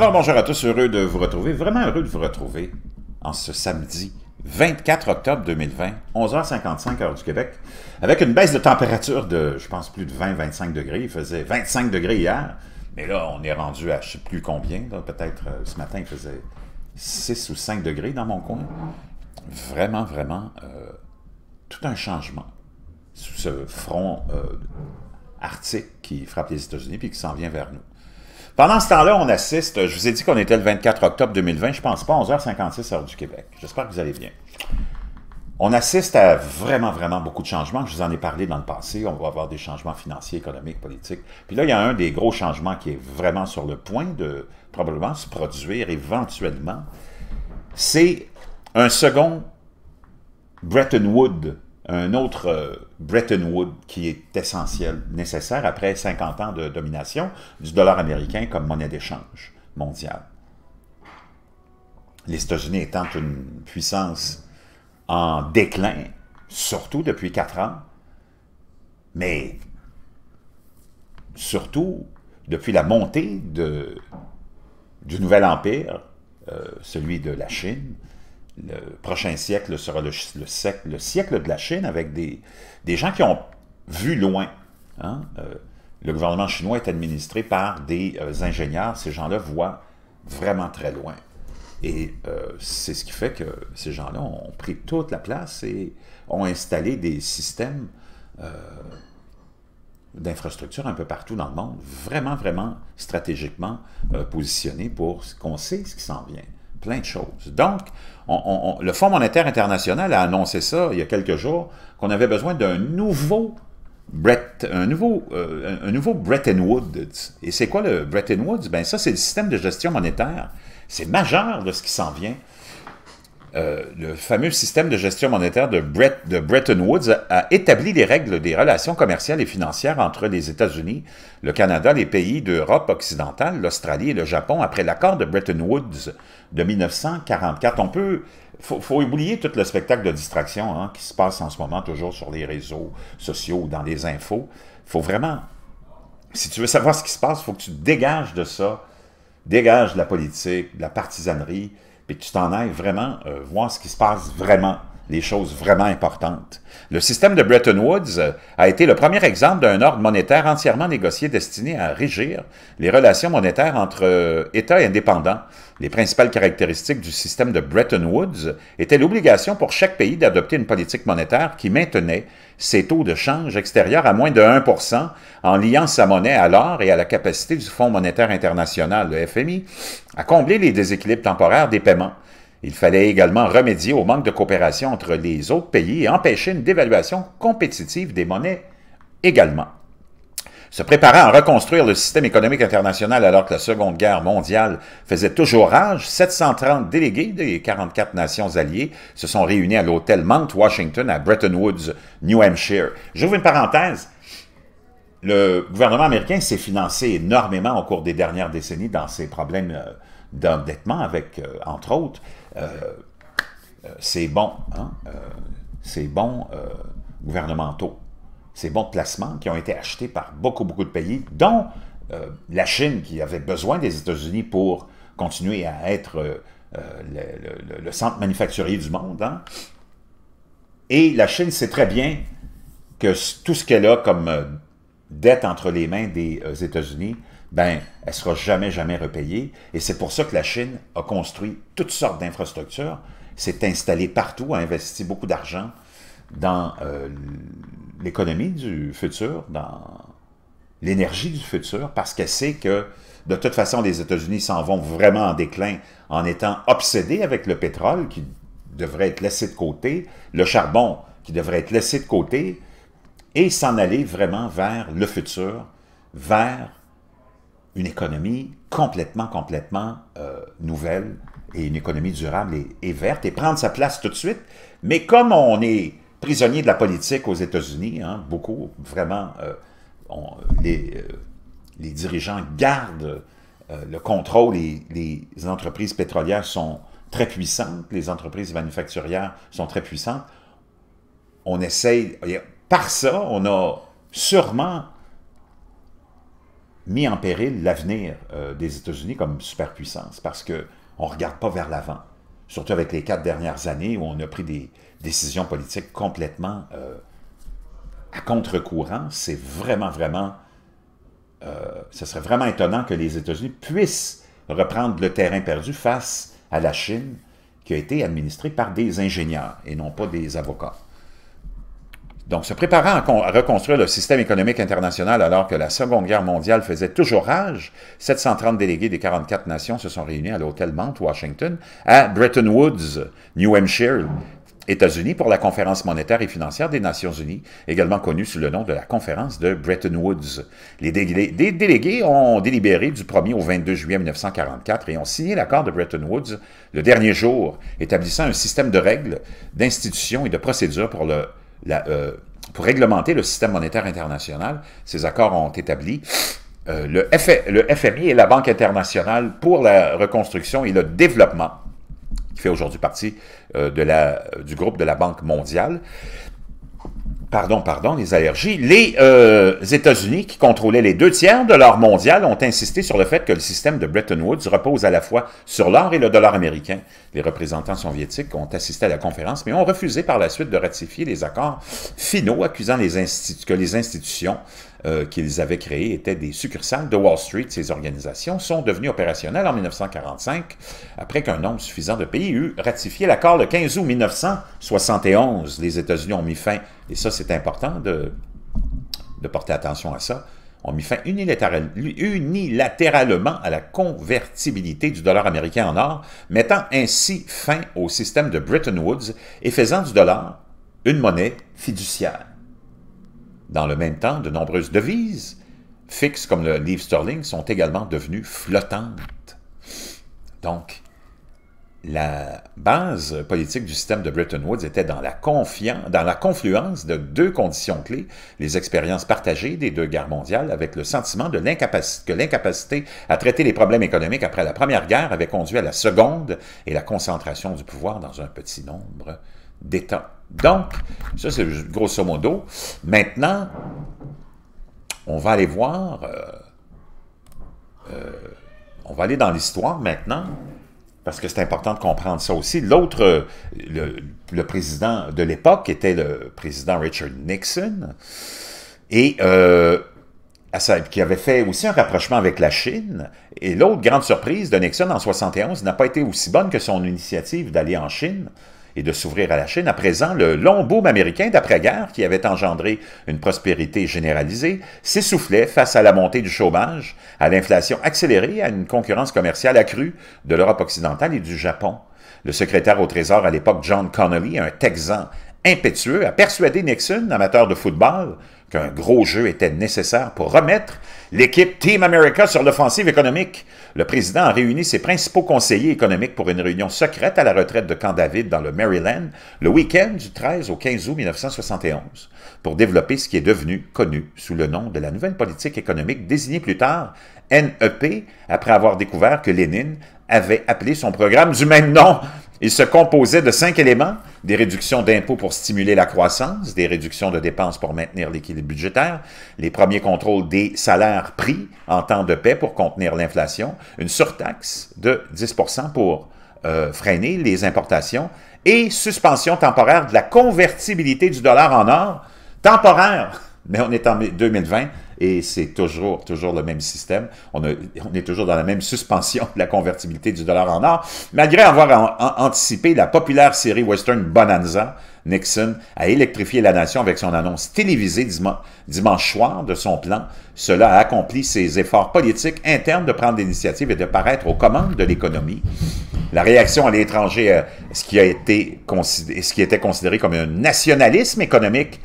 Alors bonjour à tous, heureux de vous retrouver, vraiment heureux de vous retrouver en ce samedi 24 octobre 2020, 11h55 heure du Québec, avec une baisse de température de, je pense, plus de 20-25 degrés. Il faisait 25 degrés hier, mais là, on est rendu à je ne sais plus combien. Peut-être euh, ce matin, il faisait 6 ou 5 degrés dans mon coin. Vraiment, vraiment, euh, tout un changement sous ce front euh, arctique qui frappe les États-Unis puis qui s'en vient vers nous. Pendant ce temps-là, on assiste, je vous ai dit qu'on était le 24 octobre 2020, je pense pas, 11h56 heure du Québec. J'espère que vous allez bien. On assiste à vraiment, vraiment beaucoup de changements. Je vous en ai parlé dans le passé. On va avoir des changements financiers, économiques, politiques. Puis là, il y a un des gros changements qui est vraiment sur le point de probablement se produire éventuellement. C'est un second Bretton Woods un autre euh, Bretton Woods qui est essentiel, nécessaire après 50 ans de domination du dollar américain comme monnaie d'échange mondiale. Les États-Unis étant une puissance en déclin, surtout depuis quatre ans, mais surtout depuis la montée du nouvel empire, euh, celui de la Chine, le prochain siècle sera le, siècle, le, siècle, de la Chine avec des, des gens qui ont vu loin. Hein. Euh, le gouvernement chinois est administré par des euh, ingénieurs. Ces gens-là voient vraiment très loin. Et euh, c'est ce qui fait que ces gens-là ont pris toute la place et ont installé des systèmes d'infrastructures un peu partout dans le monde, vraiment, vraiment stratégiquement positionnés pour qu'on sait ce qui s'en vient. Plein de choses. Donc, le Fonds monétaire international a annoncé ça il y a quelques jours, qu'on avait besoin d'un euh, nouveau Bretton Woods. Et c'est quoi le Bretton Woods? Ben ça, c'est le système de gestion monétaire. C'est majeur de ce qui s'en vient. Euh, le fameux système de gestion monétaire de, Bretton Woods a, a, établi les règles des relations commerciales et financières entre les États-Unis, le Canada, les pays d'Europe occidentale, l'Australie et le Japon après l'accord de Bretton Woods de 1944. On peut... Faut, faut oublier tout le spectacle de distraction hein, qui se passe en ce moment toujours sur les réseaux sociaux, dans les infos. Faut vraiment... Si tu veux savoir ce qui se passe, il faut que tu dégages de ça. dégages de la politique, de la partisanerie, puis que tu t'en ailles vraiment euh, voir ce qui se passe vraiment des choses vraiment importantes. Le système de Bretton Woods euh, a été le premier exemple d'un ordre monétaire entièrement négocié destiné à régir les relations monétaires entre euh, États indépendants. Les principales caractéristiques du système de Bretton Woods étaient l'obligation pour chaque pays d'adopter une politique monétaire qui maintenait ses taux de change extérieurs à moins de 1 en liant sa monnaie à l'or et à la capacité du Fonds monétaire international, le FMI, à combler les déséquilibres temporaires des paiements il fallait également remédier au manque de coopération entre les autres pays et empêcher une dévaluation compétitive des monnaies également. Se préparant à reconstruire le système économique international alors que la Seconde Guerre mondiale faisait toujours rage, 730 délégués des 44 nations alliées se sont réunis à l'hôtel Mount Washington à Bretton Woods, New Hampshire. J'ouvre une parenthèse le gouvernement américain s'est financé énormément au cours des dernières décennies dans ses problèmes euh, d'endettement avec, euh, entre autres, euh, ces bons, hein, bons gouvernementaux, ces bons placements qui ont été achetés par beaucoup, beaucoup de pays, dont la Chine qui avait besoin des États-Unis pour continuer à être le, centre manufacturier du monde. Hein. Et la Chine sait très bien que tout ce qu'elle a comme dette entre les mains des euh, États-Unis, ben, elle sera jamais, jamais repayée. Et c'est pour ça que la Chine a construit toutes sortes d'infrastructures, s'est installée partout, a investi beaucoup d'argent dans euh, l'économie du futur, dans l'énergie du futur, parce qu'elle sait que, de toute façon, les États-Unis s'en vont vraiment en déclin en étant obsédés avec le pétrole qui devrait être laissé de côté, le charbon qui devrait être laissé de côté, et s'en aller vraiment vers le futur, vers une économie complètement, complètement euh, nouvelle et une économie durable et, verte et prendre sa place tout de suite. Mais comme on est prisonnier de la politique aux États-Unis, hein, beaucoup, vraiment, euh, les, euh, les, dirigeants gardent le contrôle et les entreprises pétrolières sont très puissantes, les entreprises manufacturières sont très puissantes. On essaye, par ça, on a sûrement mis en péril l'avenir euh, des États-Unis comme superpuissance parce qu'on ne regarde pas vers l'avant, surtout avec les quatre dernières années où on a pris des décisions politiques complètement euh, à contre-courant. C'est vraiment, vraiment... Euh, ce serait vraiment étonnant que les États-Unis puissent reprendre le terrain perdu face à la Chine qui a été administrée par des ingénieurs et non pas des avocats. Donc, se préparant à, reconstruire le système économique international alors que la Seconde Guerre mondiale faisait toujours rage, 730 délégués des 44 nations se sont réunis à l'hôtel Mount Washington à Bretton Woods, New Hampshire, États-Unis pour la conférence monétaire et financière des Nations Unies, également connue sous le nom de la conférence de Bretton Woods. Les, délégués ont délibéré du 1er au 22 juillet 1944 et ont signé l'accord de Bretton Woods le dernier jour, établissant un système de règles, d'institutions et de procédures pour le euh, pour réglementer le système monétaire international, ces accords ont établi euh, le, FMI et la Banque internationale pour la reconstruction et le développement, qui fait aujourd'hui partie euh, de la... du groupe de la Banque mondiale pardon, pardon, les allergies, les euh, États-Unis, qui contrôlaient les deux tiers de l'or mondial, ont insisté sur le fait que le système de Bretton Woods repose à la fois sur l'or et le dollar américain. Les représentants soviétiques ont assisté à la conférence, mais ont refusé par la suite de ratifier les accords finaux accusant les que les institutions euh, qu'ils avaient créés étaient des succursales de Wall Street. Ces organisations sont devenues opérationnelles en 1945, après qu'un nombre suffisant de pays eut ratifié l'accord le 15 août 1971. Les États-Unis ont mis fin, et ça c'est important de, de porter attention à ça, ont mis fin unilatéralement à la convertibilité du dollar américain en or, mettant ainsi fin au système de Bretton Woods et faisant du dollar une monnaie fiduciaire. Dans le même temps, de nombreuses devises fixes comme le livre sterling sont également devenues flottantes. Donc, la base politique du système de Bretton Woods était dans la, dans la confluence de deux conditions clés, les expériences partagées des deux guerres mondiales avec le sentiment de que l'incapacité à traiter les problèmes économiques après la Première Guerre avait conduit à la Seconde et la concentration du pouvoir dans un petit nombre d'États. Donc, ça c'est grosso modo. Maintenant, on va aller voir, euh, euh, on va aller dans l'histoire maintenant, parce que c'est important de comprendre ça aussi. L'autre, euh, le, président de l'époque était le président Richard Nixon, et euh, qui avait fait aussi un rapprochement avec la Chine. Et l'autre grande surprise de Nixon en 1971 n'a pas été aussi bonne que son initiative d'aller en Chine et de s'ouvrir à la Chine. À présent, le long boom américain d'après-guerre, qui avait engendré une prospérité généralisée, s'essoufflait face à la montée du chômage, à l'inflation accélérée, à une concurrence commerciale accrue de l'Europe occidentale et du Japon. Le secrétaire au Trésor à l'époque, John Connolly, un Texan impétueux, a persuadé Nixon, amateur de football, qu'un gros jeu était nécessaire pour remettre l'équipe Team America sur l'offensive économique. Le président a réuni ses principaux conseillers économiques pour une réunion secrète à la retraite de Camp David dans le Maryland le week-end du 13 au 15 août 1971 pour développer ce qui est devenu connu sous le nom de la nouvelle politique économique désignée plus tard NEP après avoir découvert que Lénine avait appelé son programme du même nom il se composait de cinq éléments, des réductions d'impôts pour stimuler la croissance, des réductions de dépenses pour maintenir l'équilibre budgétaire, les premiers contrôles des salaires pris en temps de paix pour contenir l'inflation, une surtaxe de 10 pour euh, freiner les importations et suspension temporaire de la convertibilité du dollar en or, temporaire, mais on est en 2020, et c'est toujours, toujours le même système. On, on, est toujours dans la même suspension de la convertibilité du dollar en or, malgré avoir anticipé la populaire série western Bonanza, Nixon a électrifié la nation avec son annonce télévisée dimanche, soir de son plan. Cela a accompli ses efforts politiques internes de prendre l'initiative et de paraître aux commandes de l'économie. La réaction à l'étranger, euh, ce qui a été ce qui était considéré comme un nationalisme économique,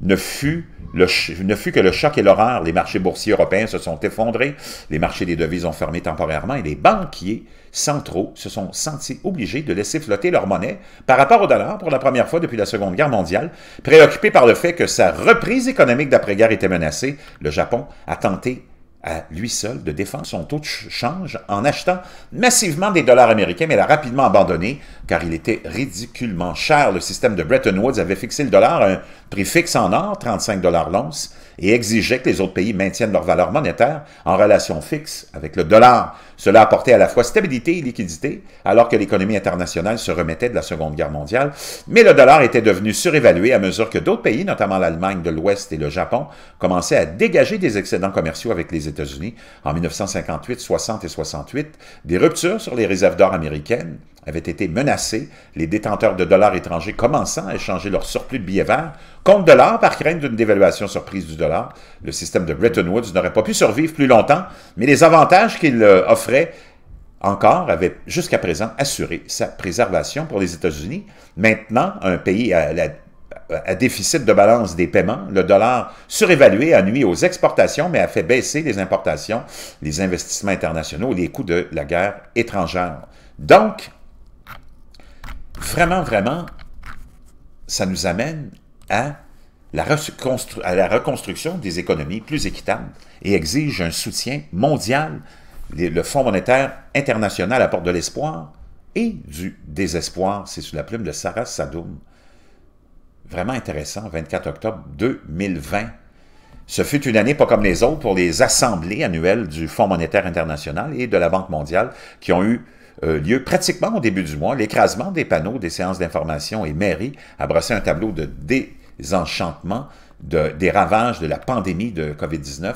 ne fut, le, ne fut que le choc et l'horreur. Les marchés boursiers européens se sont effondrés, les marchés des devises ont fermé temporairement et les banquiers centraux se sont sentis obligés de laisser flotter leur monnaie par rapport au dollar pour la première fois depuis la Seconde Guerre mondiale. Préoccupé par le fait que sa reprise économique d'après-guerre était menacée, le Japon a tenté à lui seul de défendre son taux de change en achetant massivement des dollars américains, mais l'a rapidement abandonné car il était ridiculement cher. Le système de Bretton Woods avait fixé le dollar à un prix fixe en or, 35 dollars l'once, et exigeait que les autres pays maintiennent leur valeur monétaire en relation fixe avec le dollar. Cela apportait à la fois stabilité et liquidité, alors que l'économie internationale se remettait de la Seconde Guerre mondiale, mais le dollar était devenu surévalué à mesure que d'autres pays, notamment l'Allemagne de l'Ouest et le Japon, commençaient à dégager des excédents commerciaux avec les États-Unis en 1958, 60 et 68, des ruptures sur les réserves d'or américaines, avaient été menacés, les détenteurs de dollars étrangers commençant à échanger leur surplus de billets verts contre dollars par crainte d'une dévaluation surprise du dollar. Le système de Bretton Woods n'aurait pas pu survivre plus longtemps, mais les avantages qu'il euh, offrait encore avaient jusqu'à présent assuré sa préservation pour les États-Unis. Maintenant, un pays à, déficit de balance des paiements, le dollar surévalué a nuit aux exportations, mais a fait baisser les importations, les investissements internationaux et les coûts de la guerre étrangère. Donc, vraiment, vraiment, ça nous amène à la, à la reconstruction des économies plus équitables et exige un soutien mondial. Le Fonds monétaire international apporte de l'espoir et du désespoir. C'est sous la plume de Sarah Sadoum. Vraiment intéressant, 24 octobre 2020. Ce fut une année pas comme les autres pour les assemblées annuelles du Fonds monétaire international et de la Banque mondiale qui ont eu euh, lieu pratiquement au début du mois. L'écrasement des panneaux des séances d'information et mairie a brossé un tableau de désenchantement de, des ravages de la pandémie de COVID-19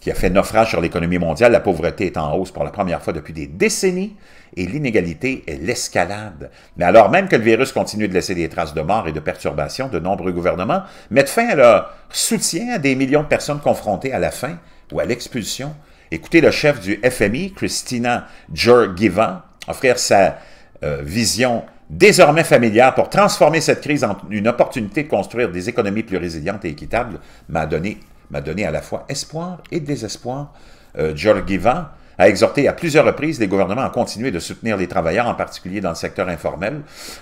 qui a fait naufrage sur l'économie mondiale. La pauvreté est en hausse pour la première fois depuis des décennies et l'inégalité est l'escalade. Mais alors même que le virus continue de laisser des traces de mort et de perturbations, de nombreux gouvernements mettent fin à leur soutien à des millions de personnes confrontées à la faim ou à l'expulsion. Écoutez le chef du FMI, Christina Georgieva, offrir sa euh, vision désormais familière pour transformer cette crise en une opportunité de construire des économies plus résilientes et équitables m'a donné, donné à la fois espoir et désespoir. Euh, George Ivan a exhorté à plusieurs reprises les gouvernements à continuer de soutenir les travailleurs, en particulier dans le secteur informel,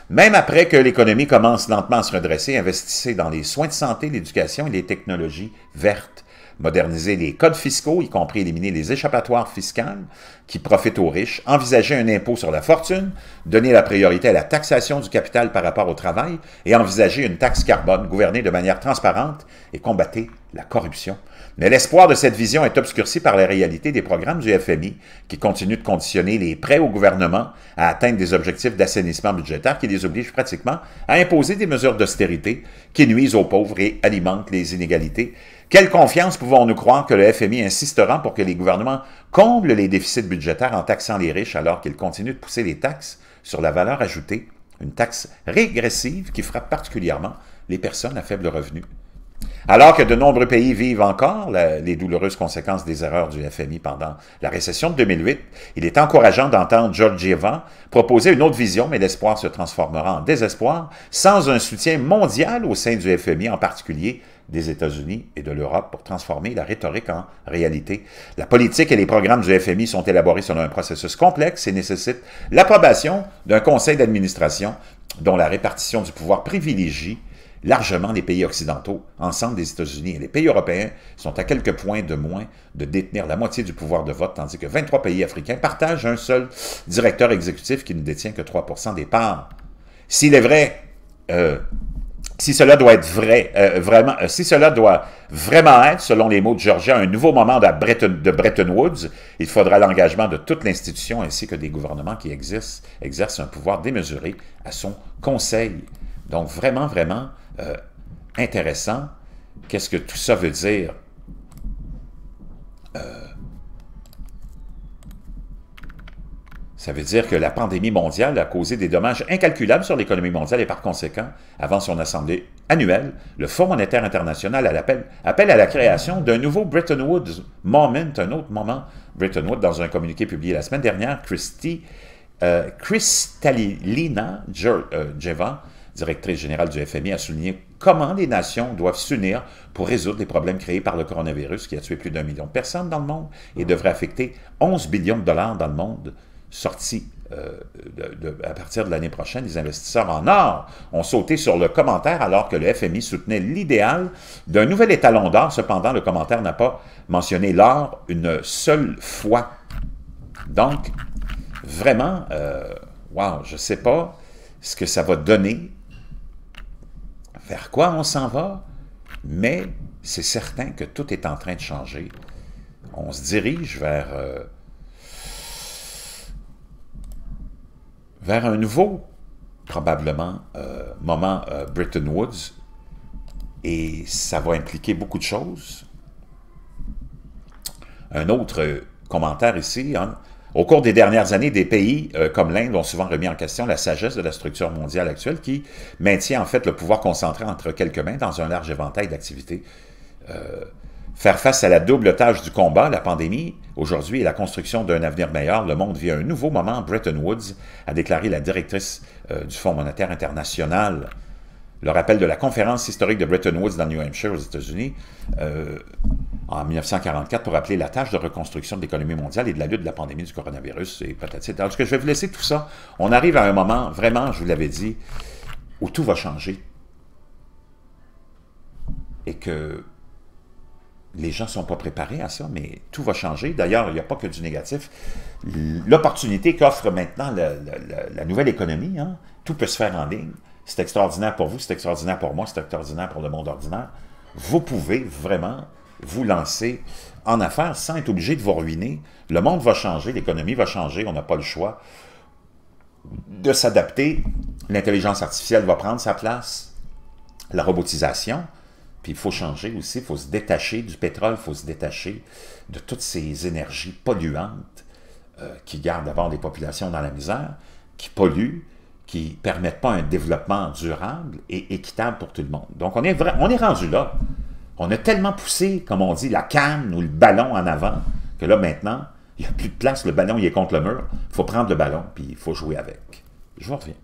même après que l'économie commence lentement à se redresser, investissez dans les soins de santé, l'éducation et les technologies vertes moderniser les codes fiscaux, y compris éliminer les échappatoires fiscales qui profitent aux riches, envisager un impôt sur la fortune, donner la priorité à la taxation du capital par rapport au travail et envisager une taxe carbone gouvernée de manière transparente et combattre la corruption. Mais l'espoir de cette vision est obscurci par la réalité des programmes du FMI qui continuent de conditionner les prêts au gouvernement à atteindre des objectifs d'assainissement budgétaire qui les obligent pratiquement à imposer des mesures d'austérité qui nuisent aux pauvres et alimentent les inégalités quelle confiance pouvons-nous croire que le FMI insistera pour que les gouvernements comblent les déficits budgétaires en taxant les riches alors qu'ils continuent de pousser les taxes sur la valeur ajoutée, une taxe régressive qui frappe particulièrement les personnes à faible revenu? Alors que de nombreux pays vivent encore les douloureuses conséquences des erreurs du FMI pendant la récession de 2008, il est encourageant d'entendre George Georgieva proposer une autre vision, mais l'espoir se transformera en désespoir sans un soutien mondial au sein du FMI, en particulier des États-Unis et de l'Europe pour transformer la rhétorique en réalité. La politique et les programmes du FMI sont élaborés selon un processus complexe et nécessitent l'approbation d'un conseil d'administration dont la répartition du pouvoir privilégie largement les pays occidentaux, ensemble des États-Unis et les pays européens, sont à quelques points de moins de détenir la moitié du pouvoir de vote, tandis que 23 pays africains partagent un seul directeur exécutif qui ne détient que 3 des parts. S'il est vrai euh, si cela doit être vrai, euh, vraiment, euh, si cela doit vraiment être, selon les mots de Georgia, un nouveau moment de Bretton, Woods, il faudra l'engagement de toute l'institution ainsi que des gouvernements qui existent, exercent un pouvoir démesuré à son conseil. Donc vraiment, vraiment euh, intéressant. Qu'est-ce que tout ça veut dire? Ça veut dire que la pandémie mondiale a causé des dommages incalculables sur l'économie mondiale et par conséquent, avant son assemblée annuelle, le Fonds monétaire international appelle, à la création d'un nouveau Bretton Woods Moment, un autre moment Bretton Woods, dans un communiqué publié la semaine dernière, Christy, euh, Kristalina euh, Jeva, directrice générale du FMI, a souligné comment les nations doivent s'unir pour résoudre les problèmes créés par le coronavirus qui a tué plus d'un million de personnes dans le monde et devrait affecter 11 billions de dollars dans le monde sorti euh, à partir de l'année prochaine, les investisseurs en or ont sauté sur le commentaire alors que le FMI soutenait l'idéal d'un nouvel étalon d'or. Cependant, le commentaire n'a pas mentionné l'or une seule fois. Donc, vraiment, euh, je ne sais pas ce que ça va donner, vers quoi on s'en va, mais c'est certain que tout est en train de changer. On se dirige vers... Euh, vers un nouveau, probablement, euh, moment euh, Woods. Et ça va impliquer beaucoup de choses. Un autre euh, commentaire ici. Hein. Au cours des dernières années, des pays comme l'Inde ont souvent remis en question la sagesse de la structure mondiale actuelle qui maintient en fait le pouvoir concentré entre quelques mains dans un large éventail d'activités. Faire face à la double tâche du combat, la pandémie, aujourd'hui et la construction d'un avenir meilleur, le monde vit un nouveau moment. Bretton Woods a déclaré la directrice euh, du Fonds monétaire international. Le rappel de la conférence historique de Bretton Woods dans New Hampshire aux États-Unis euh, en 1944 pour rappeler la tâche de reconstruction de l'économie mondiale et de la lutte de la pandémie du coronavirus et patati. Alors, ce que je vais vous laisser tout ça. On arrive à un moment, vraiment, je vous l'avais dit, où tout va changer et que les gens ne sont pas préparés à ça, mais tout va changer. D'ailleurs, il n'y a pas que du négatif. L'opportunité qu'offre maintenant la, nouvelle économie, hein, tout peut se faire en ligne. C'est extraordinaire pour vous, c'est extraordinaire pour moi, c'est extraordinaire pour le monde ordinaire. Vous pouvez vraiment vous lancer en affaires sans être obligé de vous ruiner. Le monde va changer, l'économie va changer, on n'a pas le choix de s'adapter. L'intelligence artificielle va prendre sa place, la robotisation, puis il faut changer aussi, il faut se détacher du pétrole, il faut se détacher de toutes ces énergies polluantes euh, qui gardent d'abord des populations dans la misère, qui polluent, qui ne permettent pas un développement durable et équitable pour tout le monde. Donc on est, on est rendu là. On a tellement poussé, comme on dit, la canne ou le ballon en avant, que là maintenant, il n'y a plus de place, le ballon il est contre le mur. Il faut prendre le ballon, puis il faut jouer avec. Je vous reviens.